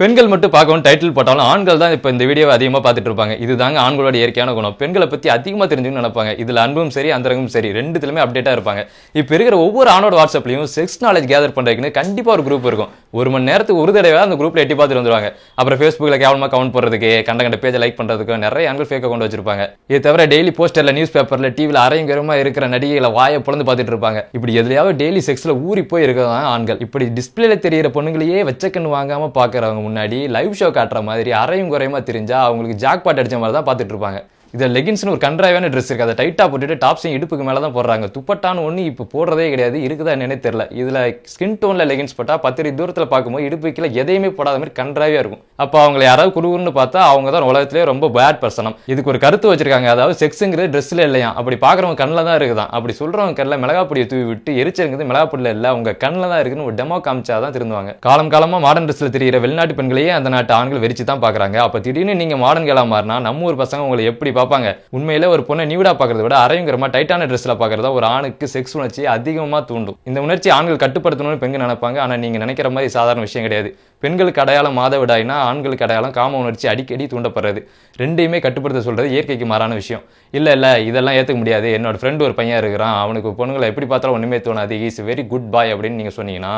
பெண்கள் மட்டும் பார்க்கவும் டைட்டில் போட்டாலும் ஆண்கள் தான் இப்போ இந்த வீடியோவை அதிகமாக பார்த்துட்டு இருப்பாங்க இதுதாங்க ஆண்களோட இயற்கையான குணம் பெண்களை பற்றி அதிகமாக தெரிஞ்சுன்னு நினைப்பாங்க இதில் அன்பும் சரி அந்தரங்கும் சரி ரெண்டுத்துலையுமே அப்டேட்டாக இருப்பாங்க இப்போ இருக்கிற ஒவ்வொரு ஆணோட வாட்ஸ்அப்லையும் செக்ஸ் நாலேஜ் கேதர் பண்ணுறதுக்குன்னு கண்டிப்பாக ஒரு குரூப் இருக்கும் ஒரு மணி நேரத்துக்கு ஒரு தடவை அந்த குரூப்பில் எட்டி பார்த்துட்டு வந்துருவாங்க அப்புறம் ஃபேஸ்புக்கில் கேவலமாக கவுண்ட் போடுறதுக்கு கண்ட கண்ட பேஜை லைக் பண்ணுறதுக்கு நிறைய ஆண்கள் ஃபேக்க கொண்டு வச்சிருப்பாங்க இது தவிர டெய்லி போஸ்டரில் நியூஸ் பேப்பரில் டிவியில் அரையங்கரமாக இருக்கிற நடிகைகளை வாயை புலந்து பார்த்துட்டு இருப்பாங்க இப்படி எதுலையாவது டெய்லி செக்ஸில் ஊறி போய் இருக்கிறதான் ஆண்கள் இப்படி டிஸ்பிளேல தெரியிற பொண்ணுங்களையே வச்சக்கண்ணு வாங்காமல் பார்க்குறவங்க முன்னாடி லைவ் ஷோ காட்டுற மாதிரி அரையும் குறையுமா தெரிஞ்சால் அவங்களுக்கு ஜாக்பாட் அடித்த மாதிரி தான் இருப்பாங்க இது லெகின்ஸ்னு ஒரு கண்ட்ராய்வான ட்ரெஸ் இருக்குது அதை டைட்டாக போட்டுட்டு டாப்ஸையும் இடுப்புக்கு மேலே தான் போடுறாங்க துப்பட்டான்னு ஒன்று இப்போ போடுறதே கிடையாது இருக்குதா என்னன்னே தெரில இதில் ஸ்கின் டோனில் லெகின்ஸ் போட்டால் பத்திரி தூரத்தில் பார்க்கும்போது இடுப்பு கீழே எதையுமே போடாத மாதிரி கன்றாவியாக இருக்கும் அப்போ அவங்களை யாராவது குருகுருன்னு பார்த்தா அவங்க தான் உலகத்திலே ரொம்ப பேட் பர்சனம் இதுக்கு ஒரு கருத்து வச்சிருக்காங்க அதாவது செக்ஸுங்கிறது ட்ரெஸ்ஸில் இல்லையா அப்படி பார்க்குறவங்க கண்ணில் தான் இருக்குதான் அப்படி சொல்கிறவங்க கண்ணில் மிளகா பொடியை தூவி விட்டு எரிச்சிருங்கிறது மிளகா பொடியில் இல்லை அவங்க கண்ணில் தான் இருக்குன்னு ஒரு டெமோ காமிச்சா தான் திருந்துவாங்க காலம் காலமாக மாடர்ன் ட்ரெஸ்ஸில் தெரிகிற வெளிநாட்டு பெண்களையே அந்த நாட்டு ஆண்கள் வெறிச்சு தான் பார்க்குறாங்க அப்போ திடீர்னு நீங்கள் மாடர்ன் கேளாக மாறினா நம்ம ஊர் பசங்க உங்களை எப்படி பார்ப்பாங்க உண்மையில ஒரு பொண்ணை நியூடா பார்க்கறத விட அரையுங்கிறமா டைட்டான ட்ரெஸ்ல பார்க்கறதா ஒரு ஆணுக்கு செக்ஸ் உணர்ச்சி அதிகமாக தூண்டும் இந்த உணர்ச்சி ஆண்கள் கட்டுப்படுத்தணும்னு பெண்கள் நினைப்பாங்க ஆனால் நீங்கள் நினைக்கிற மாதிரி சாதாரண விஷயம் கிடையாது பெண்களுக்கு அடையாளம் மாதவிடாய்னா ஆண்களுக்கு அடையாளம் காம உணர்ச்சி அடிக்கடி தூண்டப்படுறது ரெண்டையுமே கட்டுப்படுத்த சொல்கிறது இயற்கைக்கு மாறான விஷயம் இல்லை இல்லை இதெல்லாம் ஏத்துக்க முடியாது என்னோட ஃப்ரெண்டு ஒரு பையன் இருக்கிறான் அவனுக்கு பொண்ணுங்களை எப்படி பார்த்தாலும் ஒன்றுமே தோணாது இஸ் வெரி குட் பாய் அப்படின்னு நீங்கள் சொன்னீங்கன்னா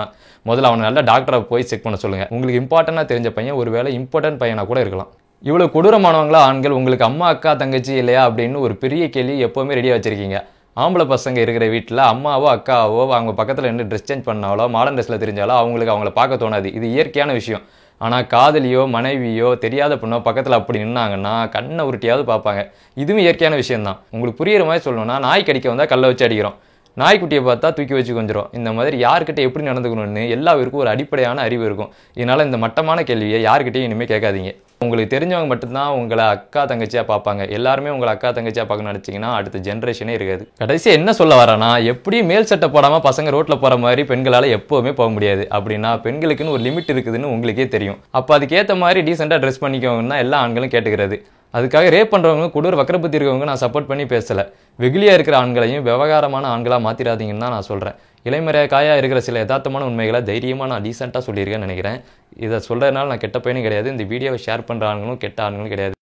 முதல்ல அவனை நல்லா டாக்டரை போய் செக் பண்ண சொல்லுங்கள் உங்களுக்கு இம்பார்ட்டண்ட்டாக தெரிஞ்ச பையன் ஒரு வேலை இம்பார்ட்டன்ட் பையனா கூட இருக்கலாம் இவ்வளோ கொடூரமானவங்களா ஆண்கள் உங்களுக்கு அம்மா அக்கா தங்கச்சி இல்லையா அப்படின்னு ஒரு பெரிய கேள்வி எப்போவுமே ரெடியாக வச்சுருக்கீங்க ஆம்பளை பசங்க இருக்கிற வீட்டில் அம்மாவோ அக்காவோ அவங்க பக்கத்தில் நின்று ட்ரெஸ் சேஞ்ச் பண்ணாலோ மாடர்ன் ட்ரெஸ்ஸில் தெரிஞ்சாலோ அவங்களுக்கு அவங்கள பார்க்க தோணாது இது இயற்கையான விஷயம் ஆனால் காதலியோ மனைவியோ தெரியாத பொண்ணோ பக்கத்தில் அப்படி நின்னாங்கன்னா கண்ணை உருட்டியாவது பார்ப்பாங்க இதுவும் இயற்கையான விஷயம்தான் உங்களுக்கு புரியுற மாதிரி சொல்லணும்னா நாய் கடிக்க வந்தால் கல்லை வச்சு அடிக்கிறோம் நாய்க்குட்டியை பார்த்தா தூக்கி வச்சு கொஞ்சிரும் இந்த மாதிரி யார்கிட்ட எப்படி நடந்துக்கணும்னு எல்லாருக்கும் ஒரு அடிப்படையான அறிவு இருக்கும் இதனால் இந்த மட்டமான கேள்வியை யார்கிட்டையும் இனிமேல் கேட்காதீங்க உங்களுக்கு தெரிஞ்சவங்க மட்டும்தான் உங்களை அக்கா தங்கச்சியாக பார்ப்பாங்க எல்லாருமே உங்களை அக்கா தங்கச்சியாக பார்க்கணும்னு நினச்சிங்கன்னா அடுத்த ஜென்ரேஷனே இருக்காது கடைசியாக என்ன சொல்ல வரேன்னா எப்படி மேல் சட்டை போடாமல் பசங்க ரோட்டில் போகிற மாதிரி பெண்களால் எப்போவுமே போக முடியாது அப்படின்னா பெண்களுக்குன்னு ஒரு லிமிட் இருக்குதுன்னு உங்களுக்கே தெரியும் அப்போ அதுக்கேற்ற மாதிரி டீசெண்டாக ட்ரெஸ் பண்ணிக்கோங்கன்னா எல்லா ஆண்களும் கேட்டுக்கிறது அதுக்காக ரேப் பண்ணுறவங்க கொடூர் வக்கரப்பத்தி இருக்கவங்க நான் சப்போர்ட் பண்ணி பேசலை வெகுலியாக இருக்கிற ஆண்களையும் விவகாரமான ஆண்களாக மாற்றிடாதீங்கன்னு தான் நான் சொல்கிறேன் இளைமறையாக காயாக இருக்கிற சில யதார்த்தமான உண்மைகளை தைரியமாக நான் டீசெண்டாக சொல்லியிருக்கேன்னு நினைக்கிறேன் இதை சொல்கிறதுனால நான் கெட்ட பையனும் கிடையாது இந்த வீடியோவை ஷேர் பண்ணுற ஆண்களும் கெட்ட ஆண்களும் கிடையாது